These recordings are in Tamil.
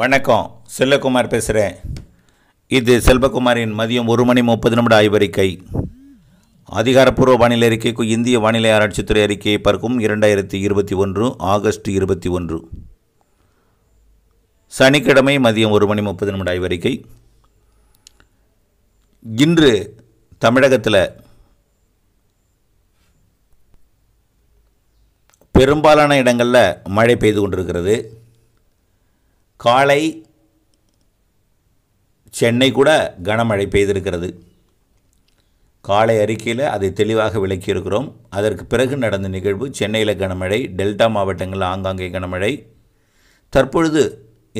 வணக்கம் செல்லகுமார் பேசுகிறேன் இது செல்வகுமாரின் மதியம் ஒரு மணி முப்பது நிமிட ஆய்வறிக்கை அதிகாரப்பூர்வ வானிலை அறிக்கைக்கு இந்திய வானிலை ஆராய்ச்சித்துறை அறிக்கையை பார்க்கும் இரண்டாயிரத்தி இருபத்தி ஒன்று ஆகஸ்ட் இருபத்தி ஒன்று சனிக்கிழமை மதியம் ஒரு மணி முப்பது நிமிட ஆய்வறிக்கை இன்று தமிழகத்தில் பெரும்பாலான இடங்களில் மழை பெய்து கொண்டிருக்கிறது காலை சென்னை கூட கனமழை பெய்திருக்கிறது காலை அறிக்கையில் அதை தெளிவாக விளக்கியிருக்கிறோம் அதற்கு பிறகு நடந்த நிகழ்வு சென்னையில் கனமழை டெல்டா மாவட்டங்களில் ஆங்காங்கே கனமழை தற்பொழுது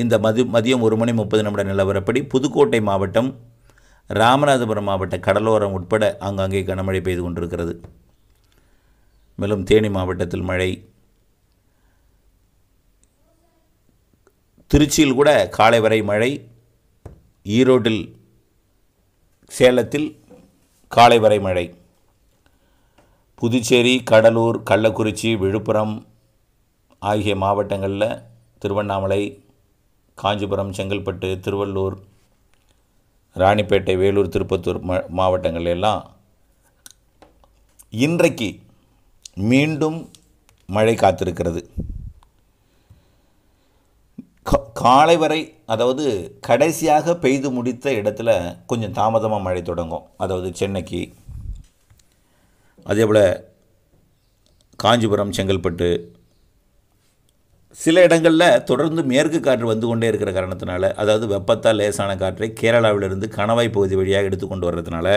இந்த மதி மதியம் ஒரு மணி முப்பது நிமிட நிலவரப்படி புதுக்கோட்டை மாவட்டம் ராமநாதபுரம் மாவட்ட கடலோரம் உட்பட ஆங்காங்கே கனமழை பெய்து கொண்டிருக்கிறது மேலும் தேனி மாவட்டத்தில் மழை திருச்சியில் கூட காலை வரை மழை ஈரோட்டில் சேலத்தில் காலை வரை மழை புதுச்சேரி கடலூர் கள்ளக்குறிச்சி விழுப்புரம் ஆகிய மாவட்டங்களில் திருவண்ணாமலை காஞ்சிபுரம் செங்கல்பட்டு திருவள்ளூர் ராணிப்பேட்டை வேலூர் திருப்பத்தூர் மாவட்டங்கள் எல்லாம் இன்றைக்கு மீண்டும் மழை காத்திருக்கிறது காலை வரை அதாவது கடைசியாக பெய்து முடித்த இடத்துல கொஞ்சம் தாமதமாக மழை தொடங்கும் அதாவது சென்னைக்கு அதே போல் காஞ்சிபுரம் செங்கல்பட்டு சில இடங்களில் தொடர்ந்து மேற்கு காற்று வந்து கொண்டே இருக்கிற காரணத்தினால அதாவது வெப்பத்தால் லேசான காற்றை கேரளாவிலிருந்து கணவாய் பகுதி வழியாக எடுத்துக்கொண்டு வர்றதுனால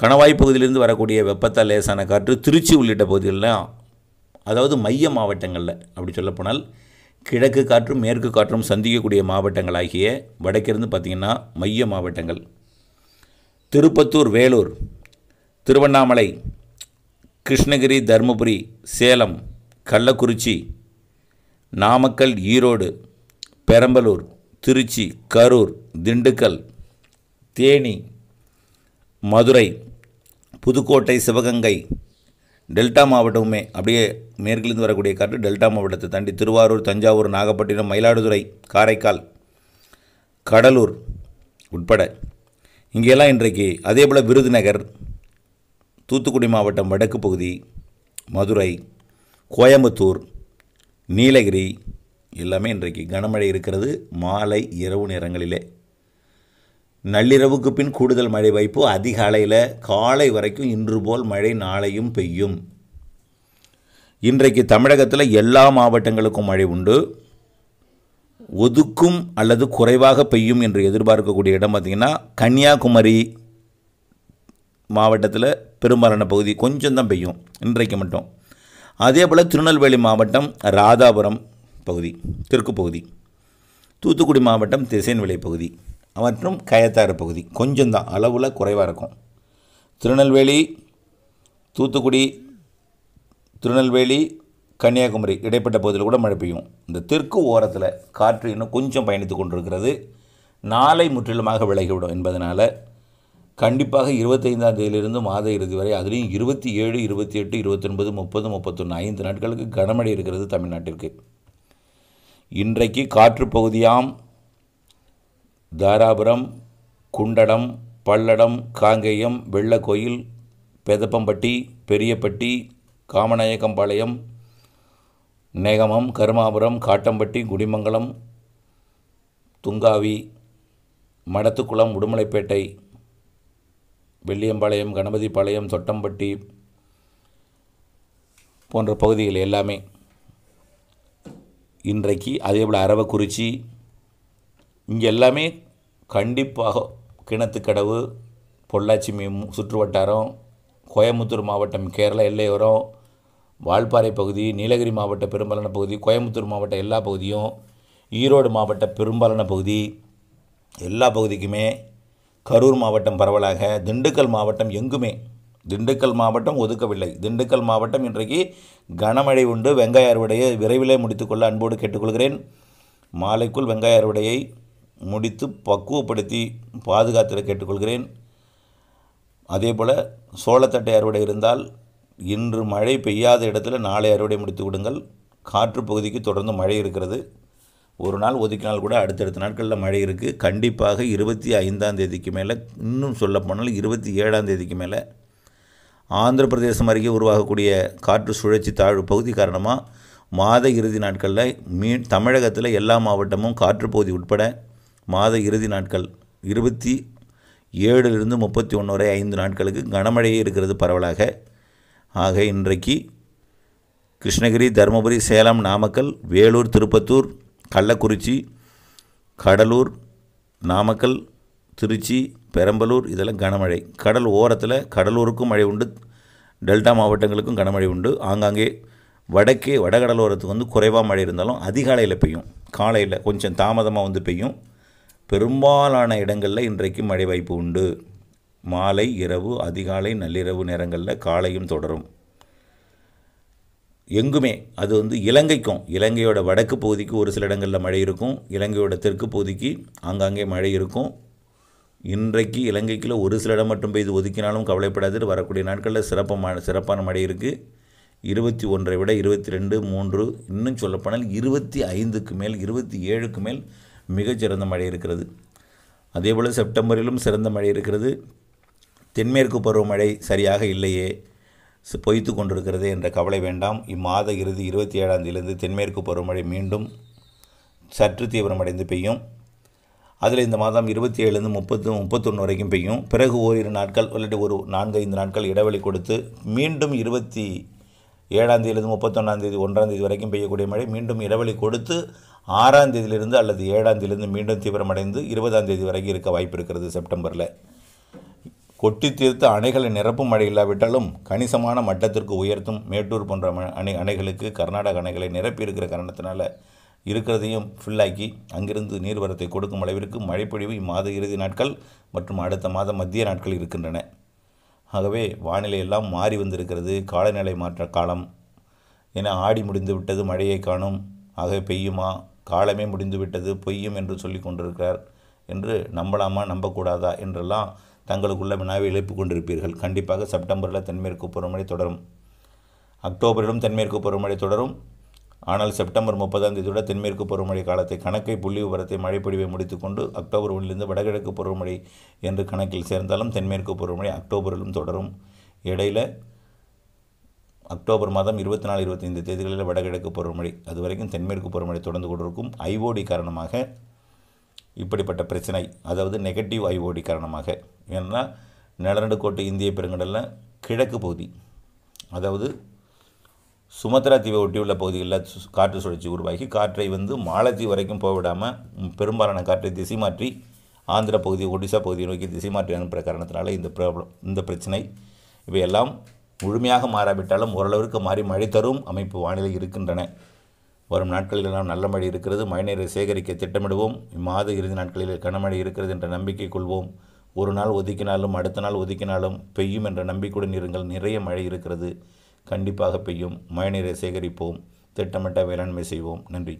கணவாய் பகுதியிலிருந்து வரக்கூடிய வெப்பத்தால் லேசான காற்று திருச்சி உள்ளிட்ட பகுதிகளில் அதாவது மைய மாவட்டங்களில் அப்படி சொல்லப்போனால் கிழக்கு காற்றும் மேற்கு காற்றும் சந்திக்கக்கூடிய மாவட்டங்களாகிய வடக்கிருந்து பார்த்திங்கன்னா மைய மாவட்டங்கள் திருப்பத்தூர் வேலூர் திருவண்ணாமலை கிருஷ்ணகிரி தருமபுரி சேலம் கள்ளக்குறிச்சி நாமக்கல் ஈரோடு பெரம்பலூர் திருச்சி கரூர் திண்டுக்கல் தேனி மதுரை புதுக்கோட்டை சிவகங்கை டெல்டா மாவட்டமுமே அப்படியே மேற்கிலிருந்து வரக்கூடிய காற்று டெல்டா மாவட்டத்தை தாண்டி திருவாரூர் தஞ்சாவூர் நாகப்பட்டினம் மயிலாடுதுறை காரைக்கால் கடலூர் உட்பட இங்கெல்லாம் இன்றைக்கு அதே போல் விருதுநகர் தூத்துக்குடி மாவட்டம் வடக்கு பகுதி மதுரை கோயம்புத்தூர் நீலகிரி எல்லாமே இன்றைக்கு கனமழை இருக்கிறது மாலை இரவு நேரங்களிலே நள்ளிரவுக்கு பின் கூடுதல் மழை வாய்ப்பு அதிகாலையில் காலை வரைக்கும் இன்று போல் மழை நாளையும் பெய்யும் இன்றைக்கு தமிழகத்தில் எல்லா மாவட்டங்களுக்கும் மழை உண்டு ஒதுக்கும் அல்லது குறைவாக பெய்யும் என்று எதிர்பார்க்கக்கூடிய இடம் பார்த்திங்கன்னா கன்னியாகுமரி மாவட்டத்தில் பெரும்பாலான பகுதி கொஞ்சம் தான் பெய்யும் இன்றைக்கு மட்டும் அதே போல் திருநெல்வேலி மாவட்டம் ராதாபுரம் பகுதி தெற்கு பகுதி தூத்துக்குடி மாவட்டம் திசைன்விலை பகுதி மற்றும் கயத்தாறு பகுதி கொஞ்சம்தான் அளவில் குறைவாக இருக்கும் திருநெல்வேலி தூத்துக்குடி திருநெல்வேலி கன்னியாகுமரி இடைப்பட்ட பகுதியில் கூட மழை பெய்யும் இந்த தெற்கு ஓரத்தில் காற்று இன்னும் கொஞ்சம் பயணித்து கொண்டிருக்கிறது நாளை முற்றிலுமாக விலகிவிடும் என்பதனால் கண்டிப்பாக இருபத்தைந்தாம் தேதியிலிருந்து மாத இறுதி வரை அதுலேயும் இருபத்தி ஏழு இருபத்தி எட்டு இருபத்தொன்பது முப்பது முப்பத்தொன்று ஐந்து நாட்களுக்கு கனமழை இருக்கிறது தமிழ்நாட்டிற்கு இன்றைக்கு காற்று பகுதியாம் தாராபுரம் குண்டடம் பல்லடம் காங்கேயம் வெள்ளக்கோயில் பெதப்பம்பட்டி பெரியப்பட்டி காமநாயக்கம்பாளையம் நேகமம் கருமாபுரம் காட்டம்பட்டி குடிமங்கலம் துங்காவி மடத்துக்குளம் உடுமலைப்பேட்டை வெள்ளியம்பாளையம் கணபதிபாளையம் தொட்டம்பட்டி போன்ற பகுதிகள் எல்லாமே இன்றைக்கு அதேபோல் அரவக்குறிச்சி இங்கே எல்லாமே கண்டிப்பாக கிணத்துக்கடவு பொள்ளாச்சி மீ சுற்று வட்டாரம் கோயமுத்தூர் மாவட்டம் கேரள எல்லையோரம் வால்பாறை பகுதி நீலகிரி மாவட்ட பெரும்பாலான பகுதி கோயம்புத்தூர் மாவட்ட எல்லா பகுதியும் ஈரோடு மாவட்ட பெரும்பாலான பகுதி எல்லா பகுதிக்குமே கரூர் மாவட்டம் பரவலாக திண்டுக்கல் மாவட்டம் எங்குமே திண்டுக்கல் மாவட்டம் ஒதுக்கவில்லை திண்டுக்கல் மாவட்டம் இன்றைக்கு கனமழை உண்டு வெங்காய அறுவடையை விரைவிலே முடித்துக்கொள்ள அன்போடு கேட்டுக்கொள்கிறேன் மாலைக்குள் வெங்காய அறுவடையை முடித்து பக்குவப்படுத்தி பாதுகாத்திட கேட்டுக்கொள்கிறேன் அதேபோல் சோளத்தட்டை அறுவடை இருந்தால் இன்று மழை பெய்யாத இடத்துல நாளை அறுவடை முடித்து விடுங்கள் காற்று பகுதிக்கு தொடர்ந்து மழை இருக்கிறது ஒரு நாள் ஒதுக்கினால் கூட அடுத்தடுத்த நாட்களில் மழை இருக்குது கண்டிப்பாக இருபத்தி ஐந்தாம் தேதிக்கு மேலே இன்னும் சொல்லப்போனால் இருபத்தி ஏழாம் தேதிக்கு மேலே ஆந்திர பிரதேசம் அருகே உருவாகக்கூடிய காற்று சுழற்சி தாழ்வு பகுதி காரணமாக மாத இறுதி நாட்களில் மீ தமிழகத்தில் எல்லா மாவட்டமும் காற்றுப்பகுதி உட்பட மாத இறுதி நாட்கள் இருபத்தி ஏழுலிருந்து முப்பத்தி ஒன்று வரை ஐந்து நாட்களுக்கு கனமழையே இருக்கிறது பரவலாக ஆக இன்றைக்கு கிருஷ்ணகிரி தருமபுரி சேலம் நாமக்கல் வேலூர் திருப்பத்தூர் கள்ளக்குறிச்சி கடலூர் நாமக்கல் திருச்சி பெரம்பலூர் இதெல்லாம் கனமழை கடல் ஓரத்தில் கடலூருக்கும் மழை உண்டு டெல்டா மாவட்டங்களுக்கும் கனமழை உண்டு ஆங்காங்கே வடக்கே வடகடலோரத்துக்கு வந்து குறைவாக மழை இருந்தாலும் அதிகாலையில் பெய்யும் காலையில் கொஞ்சம் தாமதமாக வந்து பெய்யும் பெரும்பாலான இடங்களில் இன்றைக்கு மழை வாய்ப்பு உண்டு மாலை இரவு அதிகாலை நள்ளிரவு நேரங்களில் காலையும் தொடரும் எங்குமே அது வந்து இலங்கைக்கும் இலங்கையோட வடக்கு பகுதிக்கு ஒரு சில இடங்களில் மழை இருக்கும் இலங்கையோட தெற்கு பகுதிக்கு ஆங்காங்கே மழை இருக்கும் இன்றைக்கு இலங்கைக்குள்ள ஒரு சில இடம் மட்டும் பெய்து ஒதுக்கினாலும் கவலைப்படாது வரக்கூடிய நாட்களில் சிறப்பான சிறப்பான மழை இருக்குது இருபத்தி ஒன்றை விட இருபத்தி ரெண்டு மூன்று இன்னும் சொல்லப்போனால் இருபத்தி ஐந்துக்கு மேல் இருபத்தி ஏழுக்கு மேல் மிகச்சிறந்த மழை இருக்கிறது அதேபோல் செப்டம்பரிலும் சிறந்த மழை இருக்கிறது தென்மேற்கு பருவமழை சரியாக இல்லையே பொய்த்து கொண்டிருக்கிறது என்ற கவலை வேண்டாம் இம்மாத இறுதி இருபத்தி ஏழாம் தேதியிலிருந்து தென்மேற்கு பருவமழை மீண்டும் சற்று தீவிரமடைந்து பெய்யும் அதில் இந்த மாதம் இருபத்தி ஏழுலேருந்து முப்பத்து முப்பத்தொன்று வரைக்கும் பெய்யும் பிறகு ஓரிரு நாட்கள் இல்லாட்டி ஒரு நான்கு ஐந்து நாட்கள் இடைவெளி கொடுத்து மீண்டும் இருபத்தி ஏழாம் தேதியிலிருந்து முப்பத்தொன்னாம் தேதி ஒன்றாம் தேதி வரைக்கும் பெய்யக்கூடிய மழை மீண்டும் இடைவெளி கொடுத்து ஆறாம் தேதியிலிருந்து அல்லது ஏழாம் தேதியிலிருந்து மீண்டும் தீவிரமடைந்து இருபதாம் தேதி வரைக்கும் இருக்க வாய்ப்பு இருக்கிறது செப்டம்பரில் கொட்டி தீர்த்து அணைகளை நிரப்பும் மழை இல்லாவிட்டாலும் கணிசமான மட்டத்திற்கு உயர்த்தும் மேட்டூர் போன்ற அணை அணைகளுக்கு கர்நாடக அணைகளை நிரப்பி இருக்கிற காரணத்தினால இருக்கிறதையும் ஃபில்லாக்கி அங்கிருந்து நீர்வரத்தை கொடுக்கும் அளவிற்கு மழைப்பொழிவு இம்மாத இறுதி நாட்கள் மற்றும் அடுத்த மாதம் மத்திய நாட்கள் இருக்கின்றன ஆகவே வானிலை எல்லாம் மாறி வந்திருக்கிறது காலநிலை மாற்ற காலம் என ஆடி முடிந்து விட்டது மழையை காணும் ஆகவே பெய்யுமா காலமே முடிந்துவிட்டது பொய்யும் என்று சொல்லி கொண்டிருக்கிறார் என்று நம்பலாமா நம்பக்கூடாதா என்றெல்லாம் தங்களுக்குள்ள வினாவை எழுப்பு கொண்டிருப்பீர்கள் கண்டிப்பாக செப்டம்பரில் தென்மேற்கு பருவமழை தொடரும் அக்டோபரிலும் தென்மேற்கு பருவமழை தொடரும் ஆனால் செப்டம்பர் முப்பதாம் தேதியோட தென்மேற்கு பருவமழை காலத்தை கணக்கை புள்ளி விவரத்தை மழைப்பொழிவை முடித்துக்கொண்டு அக்டோபர் ஒன்றிலிருந்து வடகிழக்கு பருவமழை என்று கணக்கில் சேர்ந்தாலும் தென்மேற்கு பருவமழை அக்டோபரிலும் தொடரும் இடையில் அக்டோபர் மாதம் இருபத்தி நாலு இருபத்தைந்து தேதிகளில் வடகிழக்கு பருவமழை அது வரைக்கும் தென்மேற்கு பருவமழை தொடர்ந்து கொண்டிருக்கும் ஐஓடி காரணமாக இப்படிப்பட்ட பிரச்சனை அதாவது நெகட்டிவ் ஐஓடி காரணமாக ஏன்னா நிலநடுக்கோட்டை இந்திய பெருங்கடலில் கிழக்கு பகுதி அதாவது சுமத்ரா தீவை ஒட்டியுள்ள பகுதிகளில் காற்று சுழற்சி உருவாகி காற்றை வந்து மாலத்தீவு வரைக்கும் போகவிடாமல் பெரும்பாலான காற்றை திசை மாற்றி ஆந்திர பகுதி ஒடிசா பகுதியை நோக்கி திசை மாற்றி அனுப்புகிற காரணத்தினால இந்த ப்ராப்ளம் இந்த பிரச்சனை இவையெல்லாம் முழுமையாக மாறாவிட்டாலும் ஓரளவிற்கு மாறி மழை தரும் அமைப்பு வானிலை இருக்கின்றன வரும் நாட்களிலெல்லாம் நல்ல மழை இருக்கிறது மழைநீரை சேகரிக்க திட்டமிடுவோம் இம்மாத இறுதி நாட்களில் கனமழை இருக்கிறது என்ற நம்பிக்கை கொள்வோம் ஒரு நாள் ஒதுக்கினாலும் அடுத்த நாள் ஒதுக்கினாலும் பெய்யும் என்ற நம்பிக்கையுடன் இருங்கள் நிறைய மழை இருக்கிறது கண்டிப்பாக பெய்யும் மழைநீரை சேகரிப்போம் திட்டமிட்ட வேளாண்மை செய்வோம் நன்றி